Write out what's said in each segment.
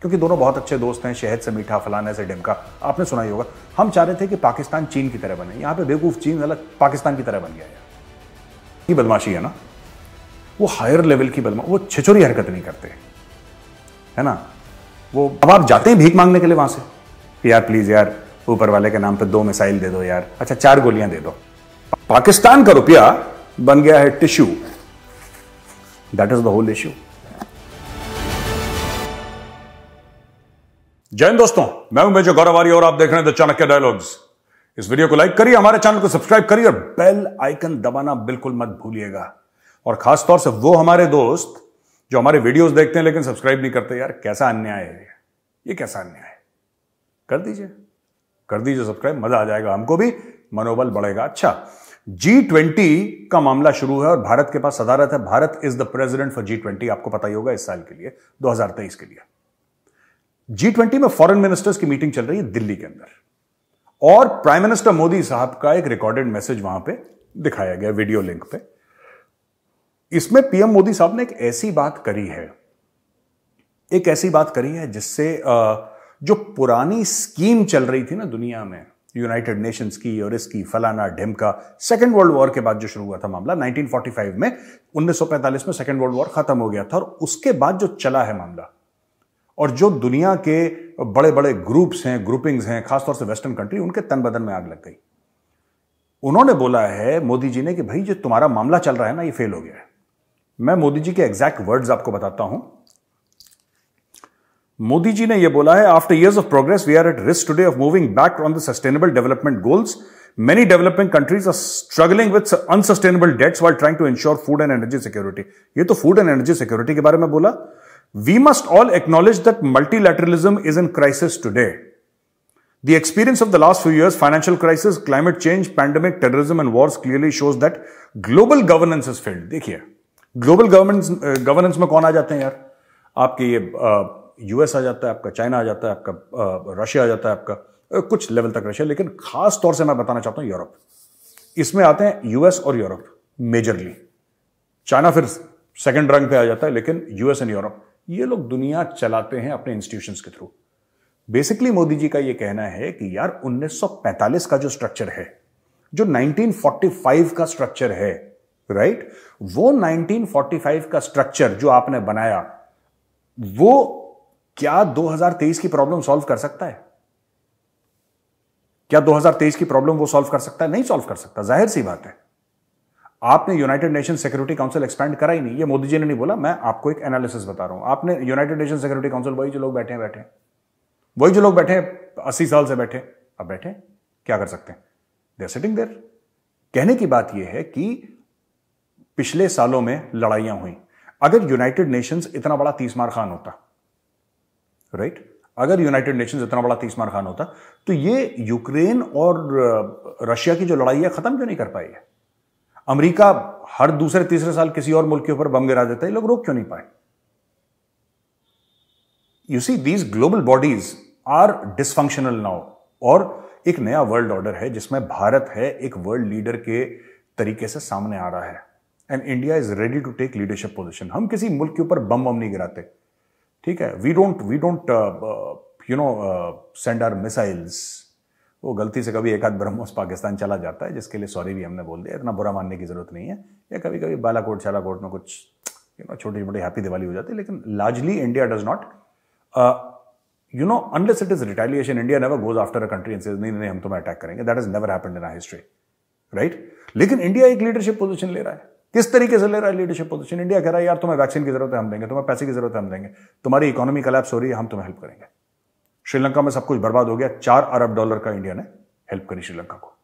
क्योंकि दोनों बहुत अच्छे दोस्त हैं शहद से मीठा फलाना से डिमका आपने सुना ही होगा हम चाह रहे थे कि पाकिस्तान चीन की तरह बने यहाँ पे बेवकूफ़ चीन अलग पाकिस्तान की तरह बन गया है ये बदमाशी है ना वो हायर लेवल की बदमाश वो छिचोरी हरकत नहीं करते है ना वो अब आप जाते हैं भीख मांगने के लिए वहां से यार प्लीज़ यार ऊपर वाले के नाम पर दो मिसाइल दे दो यार अच्छा चार गोलियां दे दो पाकिस्तान का रुपया बन गया है tissue that is the whole issue जय हिंद दोस्तों मैं हूं मेजर गौरवारी और आप देख रहे हैं द चाणक्य डायलॉग्स इस वीडियो को लाइक करिए हमारे चैनल को सब्सक्राइब करिए और बेल आइकन दबाना बिल्कुल मत भूलिएगा और खास तौर से वो हमारे दोस्त जो हमारे वीडियोस देखते हैं लेकिन सब्सक्राइब नहीं करते यार कैसा अन्याय है ये कैसा अन्याय है कर दीजिए कर दीजिए सब्सक्राइब मजा आ जाएगा हमको भी मनोबल बढ़ेगा अच्छा जी ट्वेंटी का मामला शुरू है और भारत के पास सदारत है Bharat is the president for G twenty आपको पता ही होगा इस साल के लिए दो के लिए जी ट्वेंटी में फॉरेन मिनिस्टर्स की मीटिंग चल रही है दिल्ली के अंदर और प्राइम मिनिस्टर मोदी साहब का एक रिकॉर्डेड मैसेज वहां पे दिखाया गया वीडियो लिंक पे इसमें पीएम मोदी साहब ने एक ऐसी बात करी है एक ऐसी बात करी है जिससे जो पुरानी स्कीम चल रही थी ना दुनिया में यूनाइटेड नेशंस की और इसकी फलाना ढिमका सेकेंड वर्ल्ड वॉर के बाद जो शुरू हुआ था मामला 1945 में 1945 में सेकेंड वर्ल्ड वॉर खत्म हो गया था और उसके बाद जो चला है मामला और जो दुनिया के बड़े बड़े ग्रुप्स हैं ग्रुपिंग्स हैं खासतौर से वेस्टर्न कंट्री उनके तन बदन में आग लग गई उन्होंने बोला है मोदी जी ने कि भाई जो तुम्हारा मामला चल रहा है ना ये फेल हो गया है मैं मोदी जी के एग्जैक्ट वर्ड्स आपको बताता हूं मोदी जी ने यह बोला है after years of progress we are at risk today of moving back on the sustainable development goals many developing countries are struggling with unsustainable debts while trying to ensure food and energy security ये तो food and energy security के बारे में बोला We must all acknowledge that multilateralism is in crisis today. The experience of the last few years, financial crisis, climate change, pandemic, terrorism and wars clearly shows that global governance has failed. देखिए global governance governance में कौन आ जाते हैं यार आपके ये US आ जाता है आपका चाइना आ जाता है आपका रशिया आ जाता है आपका कुछ लेवल तक रशिया लेकिन खास तौर से मैं बताना चाहता हूं यूरोप इसमें आते हैं यूएस और यूरोप मेजरली चाइना फिर सेकेंड रैंक पे आ जाता है लेकिन यूएस एंड यूरोप ये लोग दुनिया चलाते हैं अपने इंस्टीट्यूशन के थ्रू बेसिकली मोदी जी का ये कहना है कि यार 1945 का जो स्ट्रक्चर है जो 1945 का स्ट्रक्चर है राइट वो 1945 का स्ट्रक्चर जो आपने बनाया वो क्या 2023 की प्रॉब्लम सॉल्व कर सकता है क्या 2023 की प्रॉब्लम वो सॉल्व कर सकता है नहीं सॉल्व कर सकता जाहिर सी बात है आपने United Nation security council expand करा ही नहीं ये मोदी जी ने नहीं बोला मैं आपको एक एनालिसिस बता रहा हूं आपने यूनाइटेड नेशन सिक्योरिटी काउंसिल वही जो लोग बैठे हैं बैठे वही जो लोग बैठे हैं अस्सी साल से बैठे अब बैठे क्या कर सकते हैं देर सिटिंग देर कहने की बात यह है कि पिछले सालों में लड़ाइयां हुई अगर यूनाइटेड नेशंस इतना बड़ा तीस मार खान होता राइट right? अगर यूनाइटेड नेशंस इतना बड़ा तीस मार खान होता तो ये यूक्रेन और रशिया की जो लड़ाई है खत्म क्यों नहीं कर पाई है अमेरिका हर दूसरे तीसरे साल किसी और मुल्क के ऊपर बम गिरा देता है लोग रोक क्यों नहीं पाए you see these global bodies are dysfunctional now और एक नया वर्ल्ड ऑर्डर है जिसमें भारत है एक वर्ल्ड लीडर के तरीके से सामने आ रहा है and India is ready to take leadership position हम किसी मुल्क के ऊपर बम बम नहीं गिराते ठीक है we don't we don't you know send our missiles वो गलती से कभी एक आध ब्रह्मोस पाकिस्तान चला जाता है जिसके लिए सॉरी भी हमने बोल दिया इतना बुरा मानने की ज़रूरत नहीं है या कभी कभी बालाकोट शालाकोट में कुछ यू नो छोटी मोटी हैप्पी दिवाली हो जाती है लेकिन largely India does not you know unless it is retaliation India never goes after a country and नहीं नहीं हम तुम्हें अटैक करेंगे that is never happened in our history right लेकिन इंडिया एक लीडरशिप पोजीशन ले रहा है किस तरीके से ले रहा है लीडरशिप पोजीशन इंडिया कह रहा है यार तुम्हें वैक्सीन की जरूरत है हम देंगे तुम्हें पैसे की जरूरत है हम देंगे तुम्हारी इकोनॉमी कलेप्स हो रही है हम तुम्हें हेल्प करेंगे श्रीलंका में सब कुछ बर्बाद हो गया चार अरब डॉलर का इंडिया ने हेल्प करी श्रीलंका को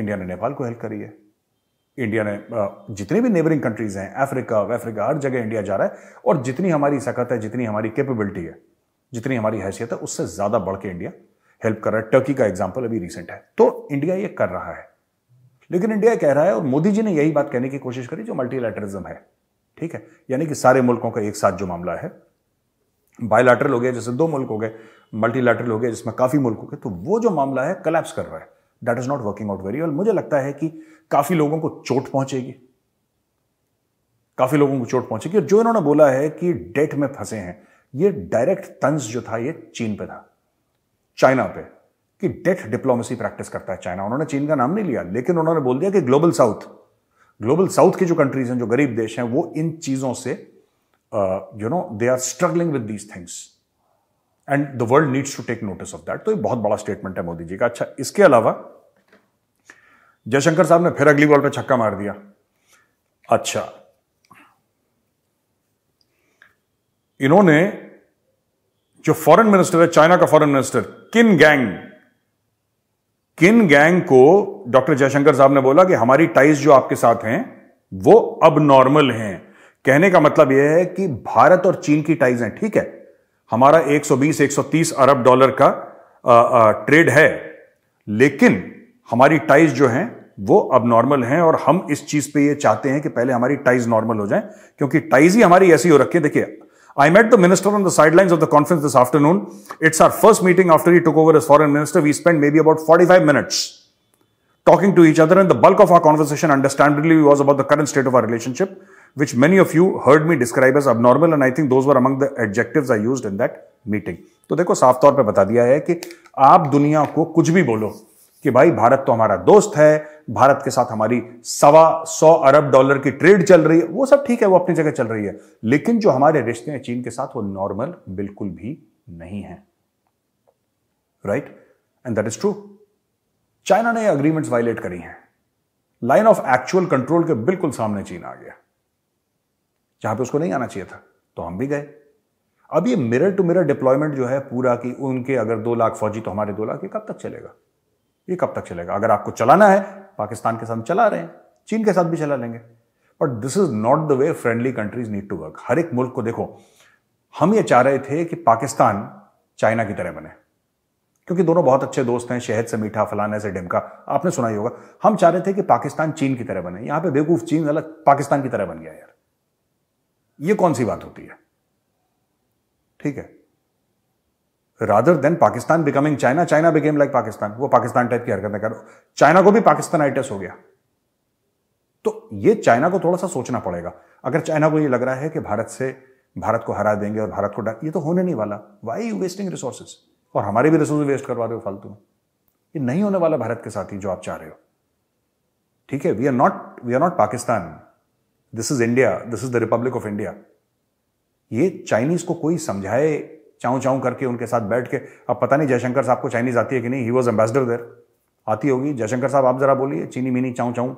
इंडिया ने नेपाल को हेल्प करी है इंडिया ने जितने भी नेबरिंग कंट्रीज हैं अफ्रीका अफ्रीका हर जगह इंडिया जा रहा है और जितनी हमारी सकत है जितनी हमारी कैपेबिलिटी है जितनी हमारी हैसियत है उससे ज़्यादा बढ़ के इंडिया हेल्प कर रहा है टर्की का एग्जाम्पल अभी रिसेंट है तो इंडिया ये कर रहा है लेकिन इंडिया कह रहा है और मोदी जी ने यही बात कहने की कोशिश करी जो मल्टीलैटरिज्म है ठीक है यानी कि सारे मुल्कों का एक साथ जो मामला है बायोलैटरल हो गया जैसे दो मुल्क हो गए मल्टीलैटरल हो गया जिसमें काफ़ी मुल्कों के तो वो जो मामला है कलेप्स कर रहा है that is not working out very well मुझे लगता है कि काफ़ी लोगों को चोट पहुंचेगी काफ़ी लोगों को चोट पहुंचेगी और जो इन्होंने बोला है कि डेट में फंसे हैं ये डायरेक्ट तंज जो था ये चीन पे था चाइना पे कि डेट डिप्लोमेसी प्रैक्टिस करता है चाइना उन्होंने चीन का नाम नहीं लिया लेकिन उन्होंने बोल दिया कि ग्लोबल साउथ ग्लोबल साउथ की जो कंट्रीज हैं जो गरीब देश हैं वो इन चीज़ों से you know they are struggling with these things and the world needs to take notice of that तो ये बहुत बड़ा स्टेटमेंट है मोदी जी का अच्छा इसके अलावा जयशंकर साहब ने फिर अगली बॉल पे छक्का मार दिया अच्छा इन्होंने जो फॉरेन मिनिस्टर है चाइना का foreign minister Qin Gang Qin Gang को डॉक्टर जयशंकर साहब ने बोला कि हमारी टाइज जो आपके साथ हैं वो अब नॉर्मल हैं कहने का मतलब यह है कि भारत और चीन की टाइज हैं ठीक है हमारा 120-130 अरब डॉलर का आ, आ, ट्रेड है लेकिन हमारी टाइज जो हैं वो अब नॉर्मल हैं और हम इस चीज पे ये चाहते हैं कि पहले हमारी टाइज नॉर्मल हो जाए क्योंकि टाइज ही हमारी ऐसी हो रखी है देखिए I met the minister on the sidelines of the conference this afternoon. It's our first meeting after he took over as foreign minister. We spent maybe about 45 minutes talking to each other, and the bulk of our conversation, understandably, was about the current state of our relationship. which many of you heard me describe as abnormal and I think those were among the adjectives I used in that meeting. तो देखो साफ तौर पे बता दिया है कि आप दुनिया को कुछ भी बोलो कि भाई भारत तो हमारा दोस्त है भारत के साथ हमारी सवा सौ अरब डॉलर की ट्रेड चल रही है वो सब ठीक है वो अपनी जगह चल रही है लेकिन जो हमारे रिश्ते हैं चीन के साथ वो नॉर्मल बिल्कुल भी नहीं है right and that is true China ने अग्रीमेंट्स वायलेट करी हैं लाइन ऑफ एक्चुअल कंट्रोल के बिल्कुल सामने चीन आ गया जहां पे उसको नहीं आना चाहिए था तो हम भी गए अब ये मिरर टू मिरर डिप्लॉयमेंट जो है पूरा कि उनके अगर दो लाख फौजी तो हमारे दो लाख ये कब तक चलेगा ये कब तक चलेगा अगर आपको चलाना है पाकिस्तान के साथ चला रहे हैं चीन के साथ भी चला लेंगे but this is not the way friendly countries need to work हर एक मुल्क को देखो हम ये चाह रहे थे कि पाकिस्तान चाइना की तरह बने क्योंकि दोनों बहुत अच्छे दोस्त हैं शहद से मीठा फलाना से डिमका आपने सुना ही होगा हम चाह रहे थे कि पाकिस्तान चीन की तरह बने यहां पे बेवकूफ चीन अलग पाकिस्तान की तरह बन गया यार ये कौन सी बात होती है ठीक है rather than Pakistan becoming China China became like Pakistan वो पाकिस्तान टाइप की हरकतें करो चाइना को भी पाकिस्तान आइटस हो गया तो ये चाइना को थोड़ा सा सोचना पड़ेगा अगर चाइना को ये लग रहा है कि भारत से भारत को हरा देंगे और भारत को डर ये तो होने नहीं वाला वाई यू वेस्टिंग रिसोर्सेज और हमारे भी रिसोर्स वेस्ट करवा रहे हो फालतू ये नहीं होने वाला भारत के साथ ही जो आप चाह रहे हो ठीक है we are not we are not Pakistan this is India this is the republic of India ये चाइनीज को कोई समझाए चाऊ चाऊ करके उनके साथ बैठ के अब पता नहीं जयशंकर साहब को चाइनीज आती है कि नहीं ही वॉज एम्बेसडर देर आती होगी जयशंकर साहब आप जरा बोलिए चीनी मीनी चाऊ चाऊ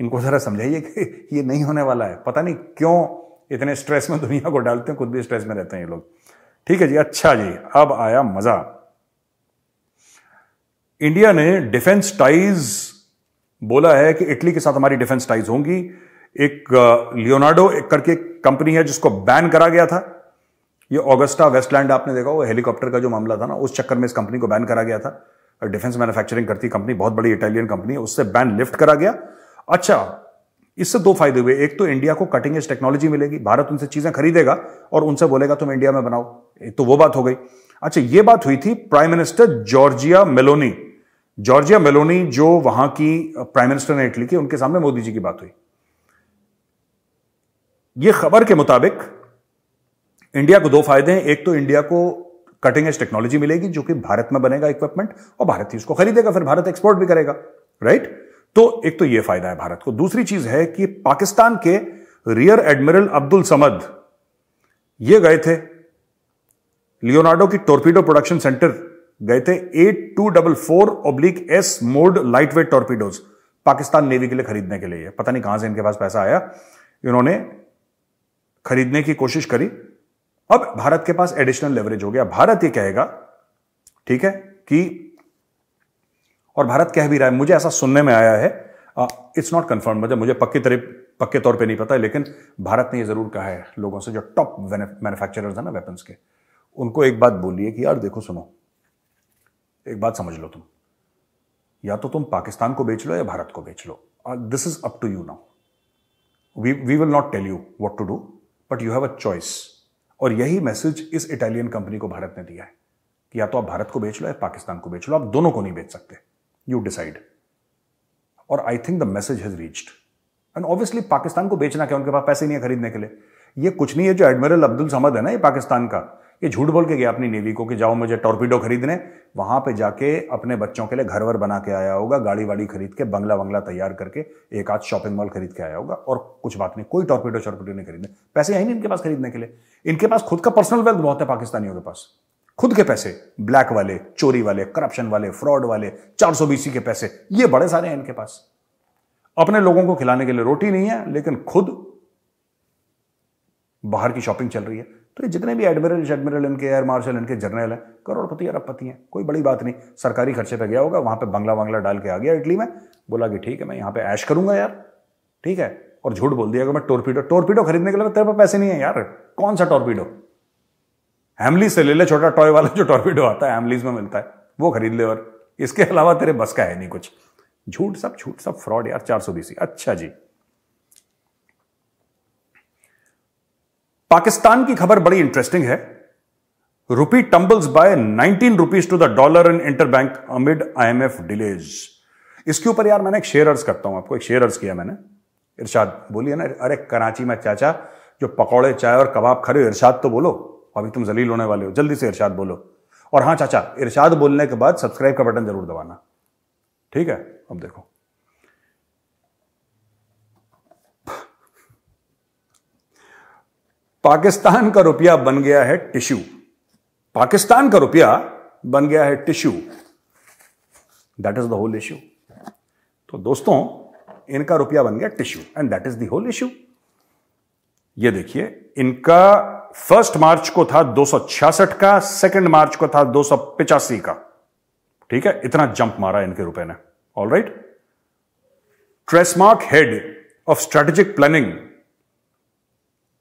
इनको ज़रा समझाइए कि ये नहीं होने वाला है पता नहीं क्यों इतने स्ट्रेस में दुनिया को डालते हैं खुद भी स्ट्रेस में रहते हैं ये लोग ठीक है जी अच्छा जी अब आया मज़ा इंडिया ने डिफेंस टाइज बोला है कि इटली के साथ हमारी डिफेंस टाइज होंगी एक लियोनार्डो एक करके एक कंपनी है जिसको बैन करा गया था ये ऑगस्टा वेस्टलैंड आपने देखा वो हेलीकॉप्टर का जो मामला था ना उस चक्कर में इस कंपनी को बैन करा गया था डिफेंस मैन्युफैक्चरिंग करती कंपनी बहुत बड़ी इटालियन कंपनी है उससे बैन लिफ्ट करा गया अच्छा इससे दो फायदे हुए एक तो इंडिया को कटिंग एज टेक्नोलॉजी मिलेगी भारत उनसे चीजें खरीदेगा और उनसे बोलेगा तुम इंडिया में बनाओ तो वो बात हो गई अच्छा ये बात हुई थी prime minister Giorgia Meloni Giorgia Meloni जो वहां की प्राइम मिनिस्टर ने इटली की उनके सामने मोदी जी की बात हुई ये खबर के मुताबिक इंडिया को दो फायदे हैं एक तो इंडिया को कटिंग एज टेक्नोलॉजी मिलेगी जो कि भारत में बनेगा इक्विपमेंट और भारत ही उसको खरीदेगा फिर भारत एक्सपोर्ट भी करेगा राइट तो एक तो यह फायदा है भारत को दूसरी चीज है कि पाकिस्तान के रियर एडमिरल अब्दुल समद ये गए थे लियोनार्डो की टोरपीडो प्रोडक्शन सेंटर गए थे eight two double four oblique S mod light weight torpedoes Pakistan navy के लिए खरीदने के लिए पता नहीं कहां से इनके पास पैसा आया इन्होंने खरीदने की कोशिश करी अब भारत के पास एडिशनल लेवरेज हो गया भारत ये कहेगा ठीक है कि और भारत कह भी रहा है मुझे ऐसा सुनने में आया है इट्स नॉट कंफर्म मतलब मुझे पक्की तरह पक्के तौर पे नहीं पता लेकिन भारत ने ये जरूर कहा है लोगों से जो टॉप मैन्युफैक्चरर्स है ना वेपन्स के उनको एक बात बोलिए कि यार देखो सुनो एक बात समझ लो तुम या तो तुम पाकिस्तान को बेच लो या भारत को बेच लो this is up to you now we we will not tell you what to do but you have a choice और यही मैसेज इस इटालियन कंपनी को भारत ने दिया है कि या तो आप भारत को बेच लो या पाकिस्तान को बेच लो आप दोनों को नहीं बेच सकते यू डिसाइड और I think the message has reached and obviously Pakistan को बेचना क्या उनके पास पैसे नहीं है खरीदने के लिए ये कुछ नहीं है जो एडमिरल अब्दुल समद है ना ये पाकिस्तान का ये झूठ बोल के गया अपनी नेवी को कि जाओ मुझे टॉर्पीडो खरीदने वहाँ पे जाके अपने बच्चों के लिए घर वर बना के आया होगा गाड़ी वाड़ी खरीद के बंगला वंगला तैयार करके एक आध शॉपिंग मॉल खरीद के आया होगा और कुछ बात नहीं कोई टॉर्पीडो शॉर्पीडो नहीं खरीदने पैसे है नहीं इनके पास खरीदने के लिए इनके पास खुद का पर्सनल वेल्थ बहुत है पाकिस्तानियों के पास खुद के पैसे ब्लैक वाले चोरी वाले करप्शन वाले फ्रॉड वाले चार सौ बीसी के पैसे ये बड़े सारे हैं इनके पास अपने लोगों को खिलाने के लिए रोटी नहीं है लेकिन खुद बाहर की शॉपिंग चल रही है तो ये जितने भी एडमिरल एडमिरल इनके एयर मार्शल इनके जनरल हैं करोड़पति अरबपति हैं कोई बड़ी बात नहीं सरकारी खर्चे पे गया होगा वहाँ पे बंगला वंगला डाल के आ गया इटली में बोला कि ठीक है मैं यहाँ पे ऐश करूँगा यार ठीक है और झूठ बोल दिया कि मैं टोरपीडो टोरपीडो खरीदने के लिए तो तेरे पास पैसे नहीं है यार कौन सा टोरपीडो हैमली से ले ले छोटा टॉय वाला जो टोरपीडो आता है हैमलीज में मिलता है वो खरीद ले और इसके अलावा तेरे बस का है नहीं कुछ झूठ सब झूठ सब फ्रॉड यार चार सौ बीसी अच्छा जी पाकिस्तान की खबर बड़ी इंटरेस्टिंग है rupee tumbles by 19 rupees to the dollar in interbank amid IMF delays इसके ऊपर यार मैंने एक शेयर अर्ज करता हूं आपको एक शेयर अर्ज किया मैंने इरशाद बोलिए ना अरे कराची में चाचा जो पकौड़े चाय और कबाब खरे इर्शाद हो इरशाद तो बोलो अभी तुम जलील होने वाले हो जल्दी से इरशाद बोलो और हाँ चाचा इरशाद बोलने के बाद सब्सक्राइब का बटन जरूर दबाना ठीक है अब देखो पाकिस्तान का रुपया बन गया है टिश्यू पाकिस्तान का रुपया बन गया है tissue that is the whole issue तो दोस्तों इनका रुपया बन गया tissue and that is the whole issue ये देखिए इनका फर्स्ट मार्च को था दो का सेकेंड मार्च को था दो का ठीक है इतना जंप मारा इनके रुपए ने all right Tresmark head of strategic planning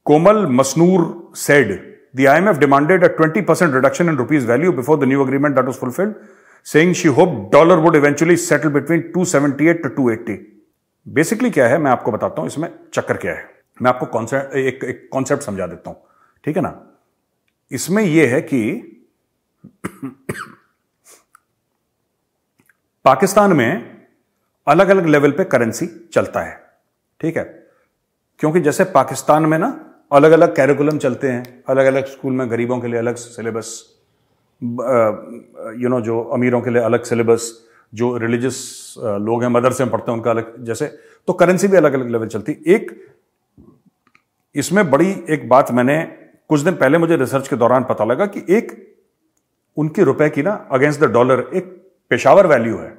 Komal Masnoor said, the IMF demanded a 20% reduction in rupees value before the new agreement that was fulfilled, saying she hoped dollar would eventually settle between 278 to 280. Basically क्या है मैं आपको बताता हूं इसमें चक्कर क्या है मैं आपको कॉन्सेप्ट एक एक कॉन्सेप्ट समझा देता हूं ठीक है ना इसमें यह है कि पाकिस्तान में अलग अलग लेवल पे करेंसी चलता है ठीक है क्योंकि जैसे पाकिस्तान में ना अलग अलग कैरिकुलम चलते हैं अलग अलग स्कूल में गरीबों के लिए अलग सिलेबस यू नो जो अमीरों के लिए अलग सिलेबस जो रिलीजियस लोग हैं मदरसे में पढ़ते हैं उनका अलग जैसे तो करेंसी भी अलग अलग लेवल चलती एक इसमें बड़ी एक बात मैंने कुछ दिन पहले मुझे रिसर्च के दौरान पता लगा कि एक उनके रुपए की ना अगेंस्ट द डॉलर एक पेशावर वैल्यू है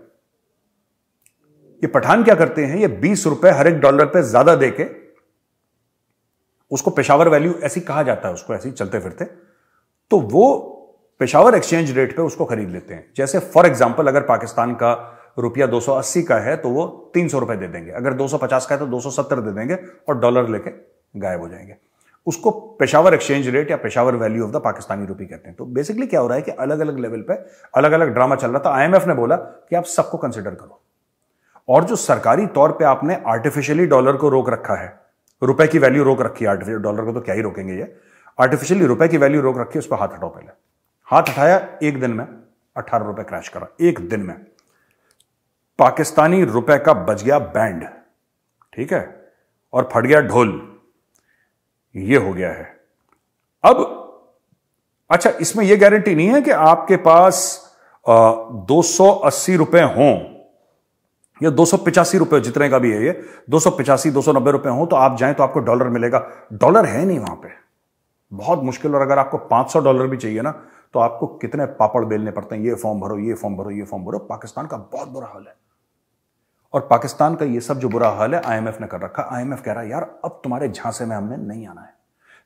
ये पठान क्या करते हैं ये बीस रुपए हर एक डॉलर पे ज्यादा देके उसको पेशावर वैल्यू ऐसी कहा जाता है उसको ऐसी चलते फिरते तो वो पेशावर एक्सचेंज रेट पे उसको खरीद लेते हैं जैसे फॉर एग्जाम्पल अगर पाकिस्तान का रुपया 280 का है तो वो तीन सौ रुपए दे देंगे अगर 250 का है तो 270 दे देंगे और डॉलर लेके गायब हो जाएंगे उसको पेशावर एक्सचेंज रेट या Peshawar value of the Pakistani rupee कहते हैं तो बेसिकली क्या हो रहा है कि अलग अलग लेवल पे अलग अलग ड्रामा चल रहा था आईएमएफ ने बोला कि आप सबको कंसिडर करो और जो सरकारी तौर पे आपने आर्टिफिशियली डॉलर को रोक रखा है रुपए की वैल्यू रोक रखी है आर्टिफिशियल डॉलर को तो क्या ही रोकेंगे ये आर्टिफिशियली रुपए की वैल्यू रोक रखी है उस पर हाथ हटाओ पहले हाथ हटाया एक दिन में अठारह रुपए क्रैश करा एक दिन में पाकिस्तानी रुपए का बज गया बैंड ठीक है और फट गया ढोल ये हो गया है अब अच्छा इसमें यह गारंटी नहीं है कि आपके पास दो सौ अस्सी रुपए हों ये दो सौ पिचासी रुपये जितने का भी है ये दो सौ पिचासी दो सौ नब्बे रुपये हो तो आप जाएं तो आपको डॉलर मिलेगा डॉलर है नहीं वहां पे बहुत मुश्किल और अगर आपको पांच सौ डॉलर भी चाहिए ना तो आपको कितने पापड़ बेलने पड़ते हैं ये फॉर्म भरो ये फॉर्म भरो ये फॉर्म भरो पाकिस्तान का बहुत बुरा हाल है और पाकिस्तान का ये सब जो बुरा हाल है आईएमएफ ने कर रखा आईएमएफ कह रहा है यार अब तुम्हारे झांसे में हमने नहीं आना है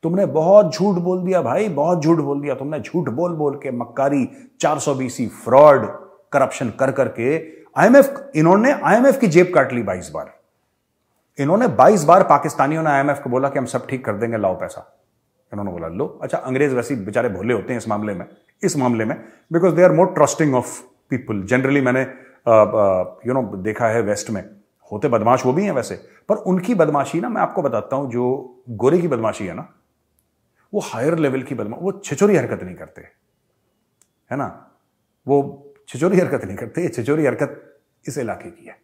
तुमने बहुत झूठ बोल दिया भाई बहुत झूठ बोल दिया तुमने झूठ बोल बोल के मक्कारी चार सौ बीसी फ्रॉड करप्शन कर करके आईएमएफ इन्होंने आईएमएफ की जेब काट ली बाईस बार इन्होंने 22 बार पाकिस्तानियों ने आईएमएफ को बोला कि हम सब ठीक कर देंगे लाओ पैसा इन्होंने बोला लो अच्छा अंग्रेज वैसे बेचारे भोले होते हैं इस मामले में इस मामले में because they are more trusting of people generally मैंने यू नो देखा है वेस्ट में होते बदमाश वो भी हैं वैसे पर उनकी बदमाशी ना मैं आपको बताता हूं जो गोरे की बदमाशी है ना वो हायर लेवल की बदमाश वो छिचोरी हरकत नहीं करते है ना वो छिचोरी हरकत नहीं करते छिचोरी हरकत इस इलाके की है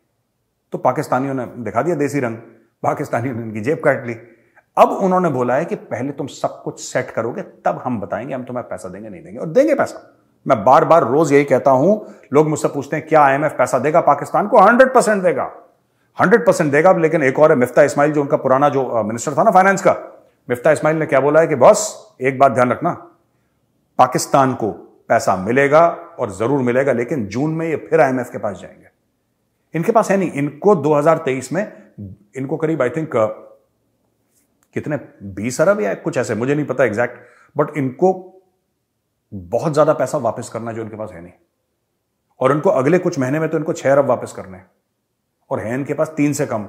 तो पाकिस्तानियों ने दिखा दिया देसी रंग पाकिस्तानियों ने इनकी जेब काट ली अब उन्होंने बोला है कि पहले तुम सब कुछ सेट करोगे तब हम बताएंगे हम तुम्हें पैसा देंगे नहीं देंगे और देंगे पैसा मैं बार बार रोज यही कहता हूं लोग मुझसे पूछते हैं क्या आईएमएफ पैसा देगा पाकिस्तान को हंड्रेड परसेंट देगा हंड्रेड परसेंट देगा लेकिन एक और है मिफ्ता इस्माइल जो उनका पुराना जो मिनिस्टर था ना फाइनेंस का मिफ्ता इस्माइल ने क्या बोला है कि बॉस एक बात ध्यान रखना पाकिस्तान को पैसा मिलेगा और जरूर मिलेगा लेकिन जून में ये फिर आईएमएफ के पास जाएंगे इनके पास है नहीं इनको 2023 में इनको करीब आई थिंक कितने बीस अरब या कुछ ऐसे मुझे नहीं पता एग्जैक्ट बट इनको बहुत ज्यादा पैसा वापस करना जो इनके पास है नहीं और इनको अगले कुछ महीने में तो इनको छह अरब वापस करने हैं और है इनके पास तीन से कम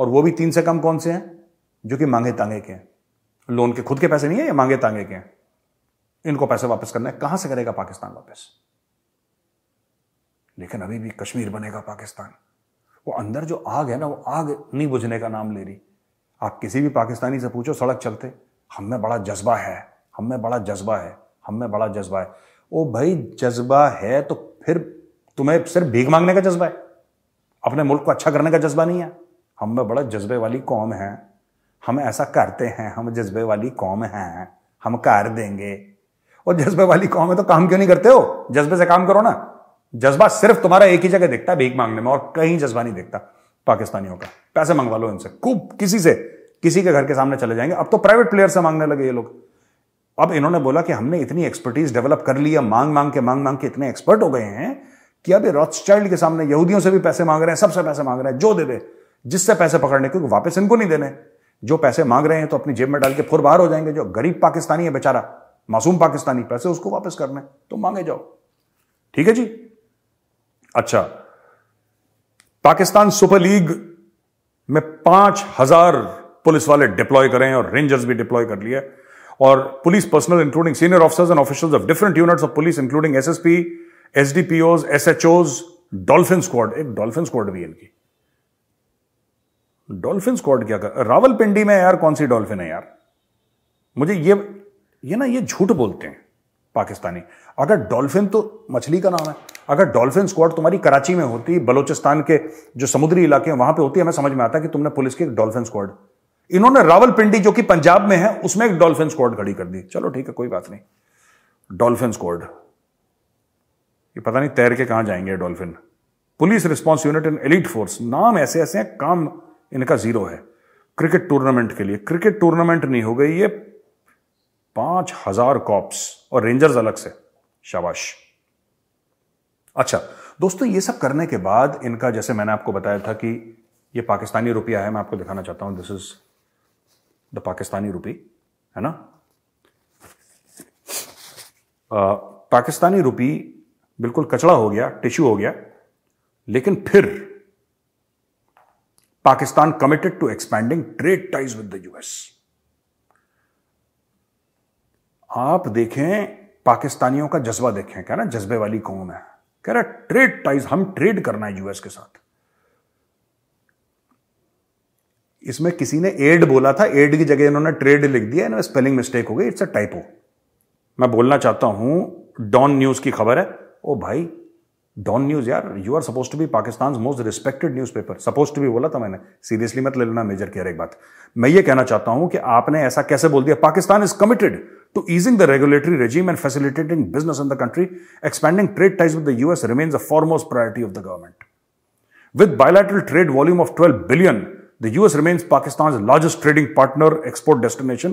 और वो भी तीन से कम कौन से हैं जो कि मांगे तांगे के हैं लोन के खुद के पैसे नहीं है या मांगे तांगे के हैं इनको पैसे वापस करना है कहां से करेगा पाकिस्तान वापस लेकिन अभी भी कश्मीर बनेगा पाकिस्तान वो अंदर जो आग है ना वो आग नहीं बुझने का नाम ले रही आप किसी भी पाकिस्तानी से पूछो सड़क चलते हम में बड़ा जज्बा है हम में बड़ा जज्बा है हम में बड़ा जज्बा है ओ भाई जज्बा है तो फिर तुम्हें सिर्फ भीख मांगने का जज्बा है अपने मुल्क को अच्छा करने का जज्बा नहीं है हम में बड़ा जज्बे वाली कौम है हम ऐसा करते हैं हम जज्बे वाली कौम हैं हम कर देंगे और जज्बे वाली कौम है तो काम क्यों नहीं करते हो जज्बे से काम करो ना जज्बा सिर्फ तुम्हारा एक ही जगह दिखता है भीख मांगने में और कहीं जज्बा नहीं दिखता पाकिस्तानियों का पैसे मंगवा लो इनसे खूब किसी से किसी के घर के सामने चले जाएंगे अब तो प्राइवेट प्लेयर से मांगने लगे ये लोग अब इन्होंने बोला कि हमने इतनी एक्सपर्टीज डेवलप कर ली है मांग मांग के मांग मांग के इतने एक्सपर्ट हो गए हैं कि अब रॉथ चाइल्ड के सामने यहूदियों से भी पैसे मांग रहे हैं सबसे पैसे मांग रहे हैं जो दे दे जिससे पैसे पकड़ने क्योंकि वापस इनको नहीं देने जो पैसे मांग रहे हैं तो अपनी जेब में डाल के फुर बाहर हो जाएंगे जो गरीब पाकिस्तानी है बेचारा मासूम पाकिस्तानी पैसे उसको वापस करने तो मांगे जाओ ठीक है जी अच्छा पाकिस्तान सुपर लीग में पांच हजार पुलिस वाले डिप्लॉय करें और रेंजर्स भी डिप्लॉय कर लिए और police personnel including senior officers and officials of different units of police including SSP SDPOs SHOs dolphin squad एक डॉल्फिन स्क्वाड भी इनकी डॉल्फिन स्क्वाड क्या कर रावलपिंडी में यार कौन सी डॉल्फिन है यार मुझे ये ये ना ये झूठ बोलते हैं पाकिस्तानी अगर डॉल्फिन तो मछली का नाम है अगर डॉल्फिन स्क्वाड तुम्हारी कराची में होती बलोचिस्तान के जो समुद्री इलाके हैं वहां पे होती हमें समझ में आता कि तुमने पुलिस की एक डॉल्फिन स्क्वाड इन्होंने रावलपिंडी जो कि पंजाब में है उसमें एक डॉल्फिन स्क्वाड खड़ी कर दी चलो ठीक है कोई बात नहीं डॉल्फिन स्क्वाड ये पता नहीं तैर के कहां जाएंगे dolphin police response unit and elite force नाम ऐसे ऐसे हैं काम इनका जीरो है क्रिकेट टूर्नामेंट के लिए क्रिकेट टूर्नामेंट नहीं हो गई ये पांच हजार कॉप्स और रेंजर्स अलग से शाबाश अच्छा दोस्तों ये सब करने के बाद इनका जैसे मैंने आपको बताया था कि ये पाकिस्तानी रुपया है मैं आपको दिखाना चाहता हूं this is the Pakistani rupee है ना आ, पाकिस्तानी रुपी बिल्कुल कचड़ा हो गया टिश्यू हो गया लेकिन फिर Pakistan committed to expanding trade ties with the US आप देखें पाकिस्तानियों का जज्बा देखें क्या ना जज्बे वाली कौम है कह रहा है ट्रेड टाइज हम ट्रेड करना है यूएस के साथ इसमें किसी ने एड बोला था एड की जगह इन्होंने ट्रेड लिख दिया इन्होंने स्पेलिंग मिस्टेक हो गई इट्स अ टाइपो मैं बोलना चाहता हूं डॉन न्यूज की खबर है ओ भाई डॉन न्यूज यार you are suppose to be Pakistan most respected newspaper suppose to be बोला था मैंने सीरियसली मत ले लेना मेजर केयर एक बात मैं ये कहना चाहता हूं कि आपने ऐसा कैसे बोल दिया Pakistan is committed to easing the regulatory regime and facilitating business in the country, expanding trade ties with the US remains a foremost priority of the government. With bilateral trade volume of 12 billion, the US remains Pakistan's largest trading partner export destination.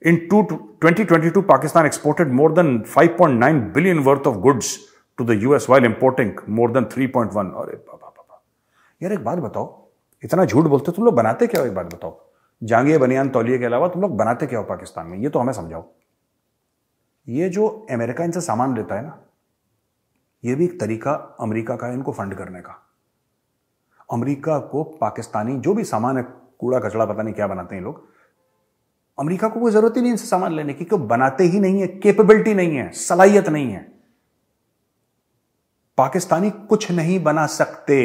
In 2022, Pakistan exported more than 5.9 billion worth of goods to the US while importing more than 3.1. अरे बाबा बाबा यार एक बात बताओ इतना झूठ बोलते तुम लोग बनाते क्या एक बात बताओ जांगे बनियान तौलिए के अलावा तुम लोग बनाते क्या हो पाकिस्तान में ये तो हमें समझाओ ये जो अमेरिका इनसे सामान लेता है ना ये भी एक तरीका अमेरिका का है इनको फंड करने का अमेरिका को पाकिस्तानी जो भी सामान है कूड़ा कचड़ा पता नहीं क्या बनाते हैं लोग अमेरिका को कोई जरूरत ही नहीं इनसे सामान लेने की क्यों बनाते ही नहीं है कैपेबिलिटी नहीं है सलाहियत नहीं है पाकिस्तानी कुछ नहीं बना सकते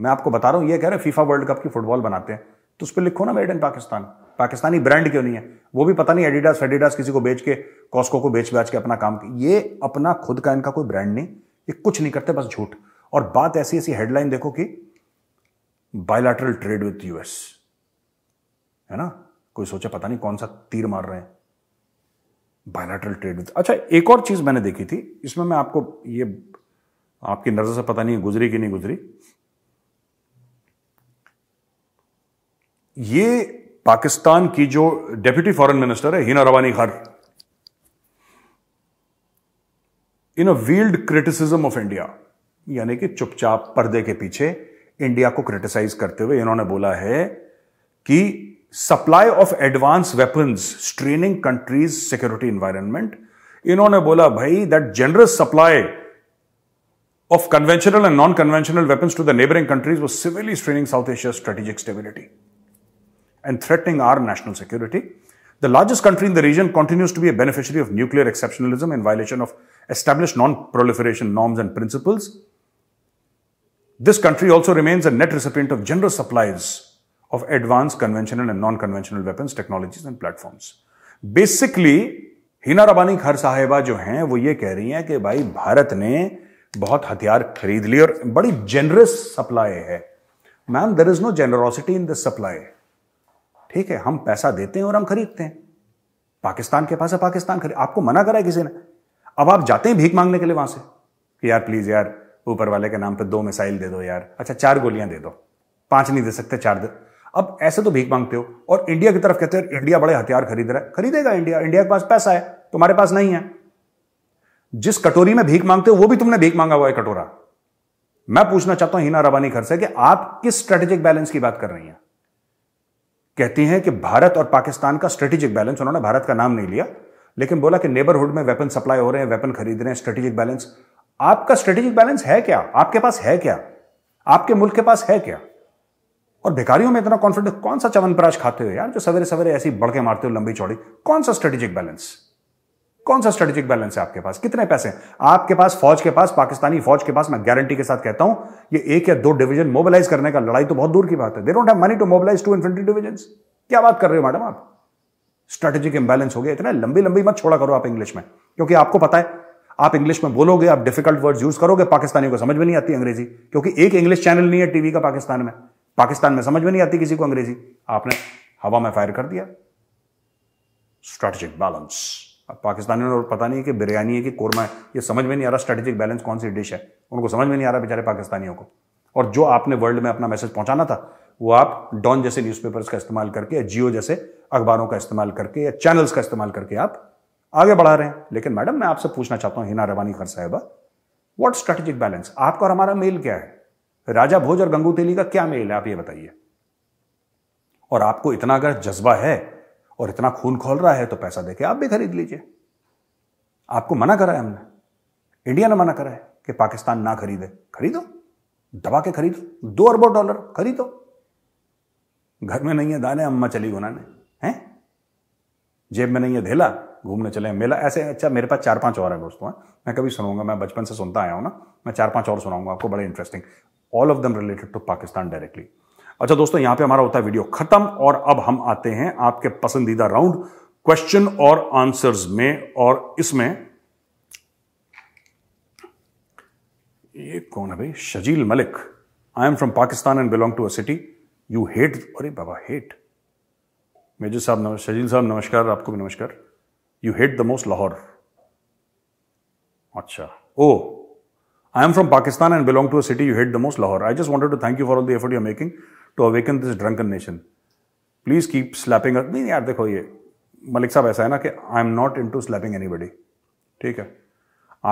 मैं आपको बता रहा हूं यह कह रहे फीफा वर्ल्ड कप की फुटबॉल बनाते हैं तो उस पर लिखो ना made in Pakistan Pakistani brand क्यों नहीं है वो भी पता नहीं एडिडास एडिडास किसी को बेच के कॉस्को को बेच बेच के अपना काम की ये अपना खुद का इनका कोई ब्रांड नहीं ये कुछ नहीं करते बस झूठ और बात ऐसी ऐसी हेडलाइन देखो कि बायोलैटरल ट्रेड विथ यूएस है ना कोई सोचा पता नहीं कौन सा तीर मार रहे हैं बायोलैटरल ट्रेड विथ अच्छा एक और चीज मैंने देखी थी इसमें मैं आपको ये आपकी नज़र से पता नहीं गुजरी कि नहीं गुजरी ये पाकिस्तान की जो डेप्यूटी फॉरेन मिनिस्टर है Hina Rabbani Khar in a veiled criticism of India यानी कि चुपचाप पर्दे के पीछे इंडिया को क्रिटिसाइज करते हुए इन्होंने बोला है कि supply of advance weapons straining countries security environment इन्होंने बोला भाई that generous supply of conventional and non conventional weapons to the neighbouring countries वो seriously straining South Asia strategic stability and threatening our national security. The largest country in the region continues to be a beneficiary of nuclear exceptionalism in violation of established non-proliferation norms and principles. This country also remains a net recipient of generous supplies of advanced conventional and non-conventional weapons, technologies and platforms. Basically, Hina Rabani Khar Sahiba, जो हैं वो ये कह रही हैं कि भाई भारत ने बहुत हथियार खरीद लिए और बड़ी जेनरस सप्लाई है ma'am there is no generosity in this supply. ठीक है हम पैसा देते हैं और हम खरीदते हैं पाकिस्तान के पास है पाकिस्तान खरीद आपको मना करा है किसी ने अब आप जाते हैं भीख मांगने के लिए वहां से कि यार प्लीज यार ऊपर वाले के नाम पर दो मिसाइल दे दो यार अच्छा चार गोलियां दे दो पांच नहीं दे सकते चार दे अब ऐसे तो भीख मांगते हो और इंडिया की तरफ कहते हो इंडिया बड़े हथियार खरीद रहा है खरीदेगा इंडिया इंडिया के पास पैसा है तुम्हारे पास नहीं है जिस कटोरी में भीख मांगते हो वो भी तुमने भीख मांगा हुआ है कटोरा मैं पूछना चाहता हूं हिना रबानी खर से कि आप किस स्ट्रेटेजिक बैलेंस की बात कर रही हैं कहती हैं कि भारत और पाकिस्तान का स्ट्रेटेजिक बैलेंस उन्होंने भारत का नाम नहीं लिया लेकिन बोला कि नेबरहुड में वेपन सप्लाई हो रहे हैं वेपन खरीद रहे हैं स्ट्रेटेजिक बैलेंस आपका स्ट्रेटेजिक बैलेंस है क्या आपके पास है क्या आपके मुल्क के पास है क्या और भिखारियों में इतना कॉन्फिडेंस कौन सा चवन खाते हो यार जो सवेरे सवेरे ऐसी बड़के मारते हो लंबी चौड़ी कौन सा स्ट्रेटेजिक बैलेंस कौन सा स्ट्रेटेजिक बैलेंस है आपके पास कितने पैसे आपके पास फौज के पास पाकिस्तानी फौज के पास मैं गारंटी के साथ कहता हूं ये एक या दो डिवीजन मोबिलाइज करने का लड़ाई तो बहुत दूर की बात है they don't have money to mobilise two infantry division क्या बात कर रहे हो मैडम आप स्ट्रेटेजिक इंबैलेंस हो गया इतना लंबी लंबी मत छोड़ा करो आप इंग्लिश में क्योंकि आपको पता है आप इंग्लिश में बोलोगे आप डिफिकल्ट वर्ड्स यूज करोगे पाकिस्तानियों को समझ में नहीं आती अंग्रेजी क्योंकि एक इंग्लिश चैनल नहीं है टीवी का पाकिस्तान में पाकिस्तान में समझ में नहीं आती किसी को अंग्रेजी आपने हवा में फायर कर दिया स्ट्रेटेजिक बैलेंस पाकिस्तानियों और पता नहीं कि बिरयानी है कि कोरमा है ये समझ में नहीं आ रहा स्ट्रेटेजिक बैलेंस कौन सी डिश है उनको समझ में नहीं आ रहा बेचारे पाकिस्तानियों को और जो आपने वर्ल्ड में अपना मैसेज पहुंचाना था वो आप डॉन जैसे न्यूज़पेपर्स का इस्तेमाल करके या जियो जैसे अखबारों का इस्तेमाल करके या चैनल्स का इस्तेमाल करके आप आगे बढ़ा रहे हैं लेकिन मैडम मैं आपसे पूछना चाहता हूं हिना रवानी खर साहबा वॉट स्ट्रेटेजिक बैलेंस आपका और हमारा मेल क्या है राजा भोज और गंगू तेली का क्या मेल है आप ये बताइए और आपको इतना अगर जज्बा है और इतना खून खोल रहा है तो पैसा देके आप भी खरीद लीजिए आपको मना करा है हमने इंडिया ने मना करा है कि पाकिस्तान ना खरीदे खरीदो दबा के खरीदो दो अरबों डॉलर खरीदो घर में नहीं है दाने अम्मा चली बनाने हैं जेब में नहीं है धेला घूमने चले मेला ऐसे अच्छा मेरे पास चार पांच और हैं दोस्तों है। हाँ। मैं कभी सुनाऊंगा मैं बचपन से सुनता आया हूं ना मैं चार पांच और सुनाऊंगा आपको बड़े interesting all of them related to Pakistan directly अच्छा दोस्तों यहां पे हमारा होता है वीडियो खत्म और अब हम आते हैं आपके पसंदीदा राउंड क्वेश्चन और आंसर्स में और इसमें ये कौन है भाई Shajeel Malik I am from Pakistan and belong to a city you hate अरे बाबा हेट मेजर साहब शजील साहब नमस्कार आपको भी नमस्कार you hate the most Lahore अच्छा ओ I am from Pakistan and belong to a city you hate the most Lahore I just wanted to thank you for all the effort are making to awaken this drunken nation please keep slapping नहीं यार देखो ये मलिक साहब ऐसा है ना कि I am not into slapping anybody ठीक है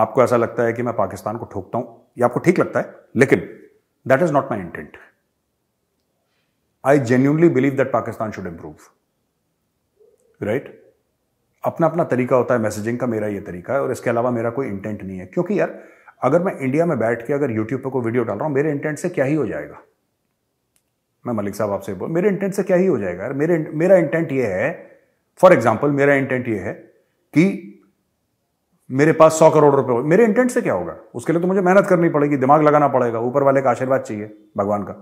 आपको ऐसा लगता है कि मैं पाकिस्तान को ठोकता हूं ये आपको ठीक लगता है लेकिन that is not my intent I genuinely believe that Pakistan should improve right अपना अपना तरीका होता है मैसेजिंग का मेरा ये तरीका है और इसके अलावा मेरा कोई इंटेंट नहीं है क्योंकि यार अगर मैं इंडिया में बैठ के अगर यूट्यूब पर कोई वीडियो डाल रहा हूं मेरे इंटेंट से क्या ही हो जाएगा मैं मलिक साहब आपसे बोल मेरे इंटेंट से क्या ही हो जाएगा मेरे मेरा इंटेंट ये है फॉर एग्जाम्पल मेरा इंटेंट ये है कि मेरे पास सौ करोड़ रुपए मेरे इंटेंट से क्या होगा उसके लिए तो मुझे मेहनत करनी पड़ेगी दिमाग लगाना पड़ेगा ऊपर वाले का आशीर्वाद चाहिए भगवान का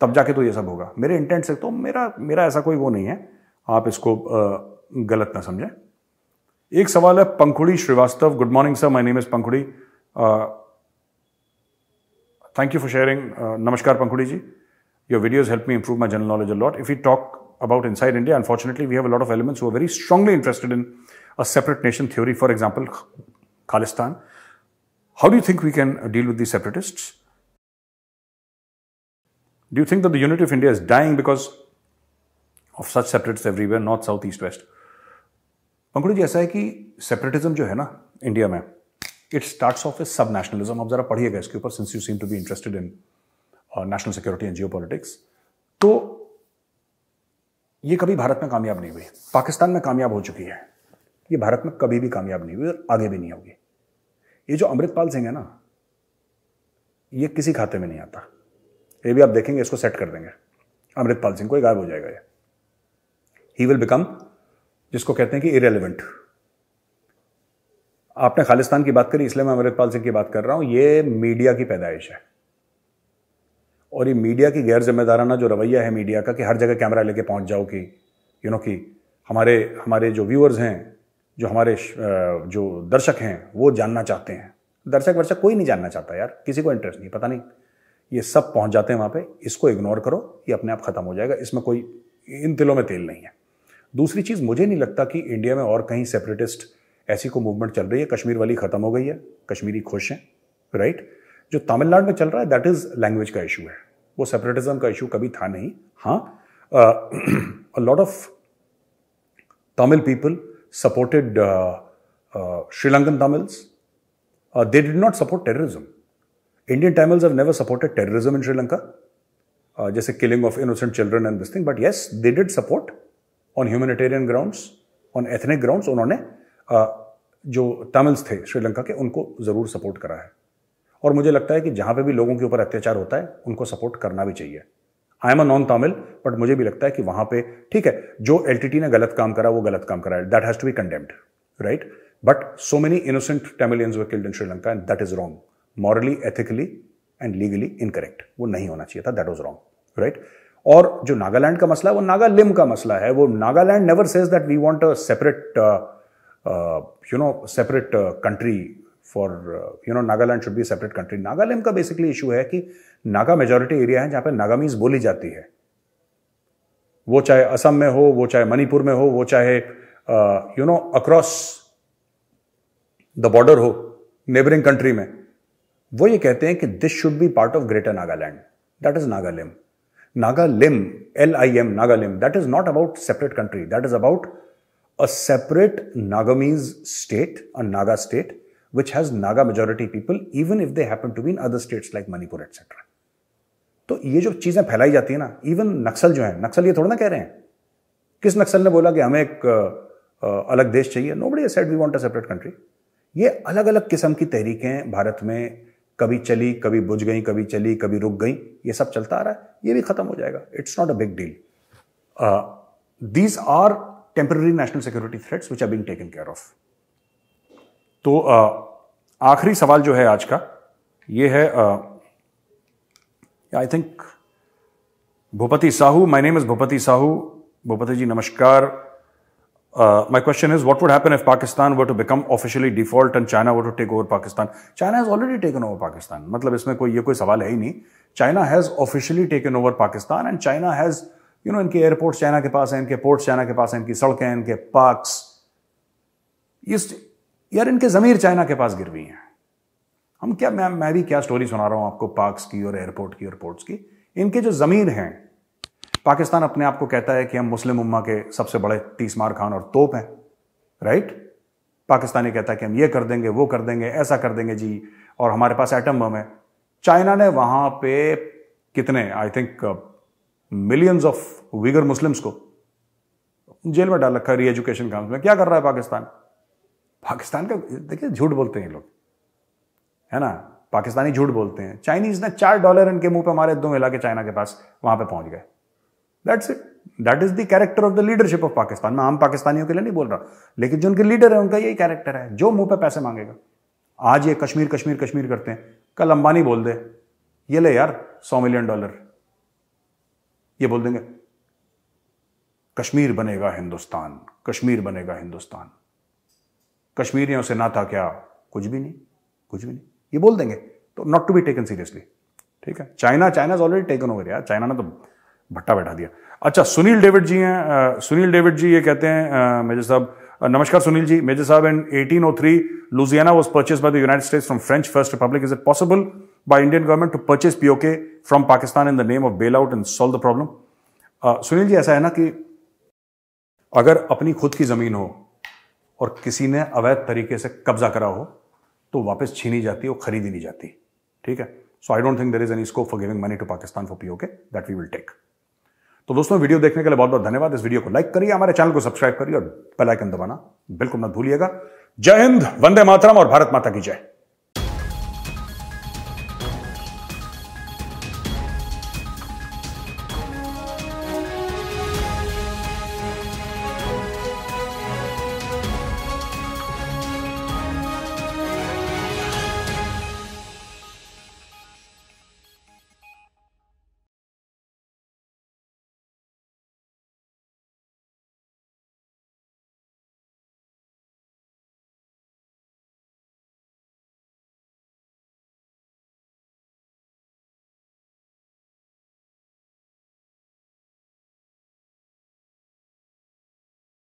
तब जाके तो ये सब होगा मेरे इंटेंट से तो मेरा मेरा ऐसा कोई वो नहीं है आप इसको गलत ना समझें एक सवाल है Pankhuri Srivastava good morning sir my name is Pankhuri thank you for sharing नमस्कार पंखुड़ी जी Your videos help me improve my general knowledge a lot. If we talk about inside India, unfortunately, we have a lot of elements who are very strongly interested in a separate nation theory, for example, Khalistan. How do you think we can deal with these separatists? Do you think that the unity of India is dying because of such separatists everywhere, north, south, east, west? पंकड़ू जी ऐसा है कि separatism जो है ना India में it starts off national security and जियो तो ये कभी भारत में कामयाब नहीं हुई पाकिस्तान में कामयाब हो चुकी है ये भारत में कभी भी कामयाब नहीं हुई और आगे भी नहीं होगी ये जो अमृतपाल सिंह है ना ये किसी खाते में नहीं आता ये भी आप देखेंगे इसको सेट कर देंगे अमृतपाल सिंह यह गायब हो जाएगा ये ही विल बिकम जिसको कहते हैं कि इरेलीवेंट आपने खालिस्तान की बात करी इसलिए मैं अमृतपाल सिंह की बात कर रहा हूं ये मीडिया की पैदाइश है और ये मीडिया की गैर जिम्मेदाराना जो रवैया है मीडिया का कि हर जगह कैमरा लेके पहुंच जाओ कि यू नो कि हमारे हमारे जो व्यूअर्स हैं जो हमारे जो दर्शक हैं वो जानना चाहते हैं दर्शक वर्शक कोई नहीं जानना चाहता यार किसी को इंटरेस्ट नहीं पता नहीं ये सब पहुंच जाते हैं वहाँ पे इसको इग्नोर करो ये अपने आप ख़त्म हो जाएगा इसमें कोई इन तिलों में तेल नहीं है दूसरी चीज़ मुझे नहीं लगता कि इंडिया में और कहीं सेपरेटिस्ट ऐसी को मूवमेंट चल रही है कश्मीर वाली ख़त्म हो गई है कश्मीरी खुश हैं राइट जो तमिलनाडु में चल रहा है दैट इज लैंग्वेज का इशू है वो सेपरेटिज्म का इशू कभी था नहीं हाँ lot of Tamil people supported Sri Lankan Tamils they did not support terrorism Indian Tamils have never supported terrorism in Sri Lanka जैसे killing of innocent children and this thing but yes they did support on humanitarian ground on ethnic ground उन्होंने जो Tamils थे श्रीलंका के उनको जरूर support करा है और मुझे लगता है कि जहां पे भी लोगों के ऊपर अत्याचार होता है उनको सपोर्ट करना भी चाहिए I am a non Tamil but मुझे भी लगता है कि वहां पे ठीक है जो एल ने गलत काम करा वो गलत काम करा है that has to be condemned right but so many innocent Tamilians were killed in Sri Lanka and that is wrong morally ethically and legally incorrect वो नहीं होना चाहिए था दैट वॉज रॉन्ग राइट और जो नागालैंड का मसला है वो नागा लिम का मसला है वो Nagaland never says that we want a separate you know separate country for you know Nagaland should be separate country Nagaland का बेसिकली इशू है कि नागा मेजोरिटी एरिया है जहां पर नागामीज बोली जाती है वो चाहे असम में हो वो चाहे मणिपुर में हो वो चाहे you know across the border हो नेबरिंग कंट्री में वो ये कहते हैं कि this should be part of greater Nagaland that is Nagalim Nagalim L I M Nagalim that is not about separate country that is about a separate Nagamese state a Naga state which has Naga majority people even if they happen to be in other states like Manipur etc. तो ये जो चीज़ें फैलाई जाती है ना even नक्सल जो है नक्सल ये थोड़ा ना कह रहे हैं किस नक्सल ने बोला कि हमें एक अलग देश चाहिए nobody said we want a separate country ये अलग अलग किस्म की तहरीकें भारत में कभी चली कभी बुझ गई कभी चली कभी रुक गई ये सब चलता आ रहा है ये भी खत्म हो जाएगा it's not a big deal these are temporary national security threats which are being taken care of तो आखिरी सवाल जो है आज का ये है I think Bhupati Sahu my name is Bhupati Sahu Bhupati ji नमस्कार my question is what would happen if Pakistan were to become officially default and China were to take over Pakistan China has already taken over Pakistan मतलब इसमें कोई ये कोई सवाल है ही नहीं China has officially taken over Pakistan and China has you know इनके एयरपोर्ट्स चाइना के पास है इनके पोर्ट चाइना के पास है इनकी सड़कें इनके पार्क ये यार इनके ज़मीर चाइना के पास गिर हुई हैं हम क्या मैं मैं भी क्या स्टोरी सुना रहा हूं आपको पार्क्स की और एयरपोर्ट की और पोर्ट्स की इनके जो ज़मीर हैं पाकिस्तान अपने आप को कहता है कि हम मुस्लिम उम्मा के सबसे बड़े तीसमार खान और तोप हैं राइट पाकिस्तानी कहता है कि हम ये कर देंगे वो कर देंगे ऐसा कर देंगे जी और हमारे पास एटम बम है चाइना ने वहां पे कितने I think millions of Uyghur Muslims को जेल में डाल रखा है री एजुकेशन काम में क्या कर रहा है पाकिस्तान पाकिस्तान का देखिए झूठ बोलते हैं ये लोग है ना पाकिस्तानी झूठ बोलते हैं चाइनीज ने चार डॉलर इनके मुंह पे हमारे दो मिला के चाइना के पास वहां पे पहुंच गए that's it that is the character of the leadership of Pakistan मैं आम पाकिस्तानियों के लिए नहीं बोल रहा लेकिन जो उनके लीडर है उनका यही कैरेक्टर है जो मुंह पे पैसे मांगेगा आज ये कश्मीर कश्मीर कश्मीर करते हैं कल अंबानी बोल दे ये ले यार सौ मिलियन डॉलर ये बोल देंगे कश्मीर बनेगा हिंदुस्तान कश्मीर बनेगा हिंदुस्तान कश्मीरियों से ना था क्या कुछ भी नहीं कुछ भी नहीं ये बोल देंगे तो not to be taken seriously ठीक है China China is already taken over यार चाइना ने तो भट्टा बैठा दिया अच्छा सुनील डेविड जी हैं सुनील डेविड जी ये कहते हैं मेजर साहब नमस्कार सुनील जी मेजर साहब in eighteen o three Louisiana was purchase by the United States from French first republic is it possible by Indian government to purchase POK from Pakistan in the name of bail out and solve the problem Sunil ji ऐसा है ना कि अगर अपनी खुद की जमीन हो और किसी ने अवैध तरीके से कब्जा करा हो तो वापस छीनी जाती है और खरीदी नहीं जाती ठीक है so I don't think there is any scope for giving money to Pakistan for POK that we will take तो दोस्तों वीडियो देखने के लिए बहुत बहुत धन्यवाद इस वीडियो को लाइक करिए हमारे चैनल को सब्सक्राइब करिए और बेल आइकन दबाना बिल्कुल मत भूलिएगा जय हिंद वंदे मातरम और भारत माता की जय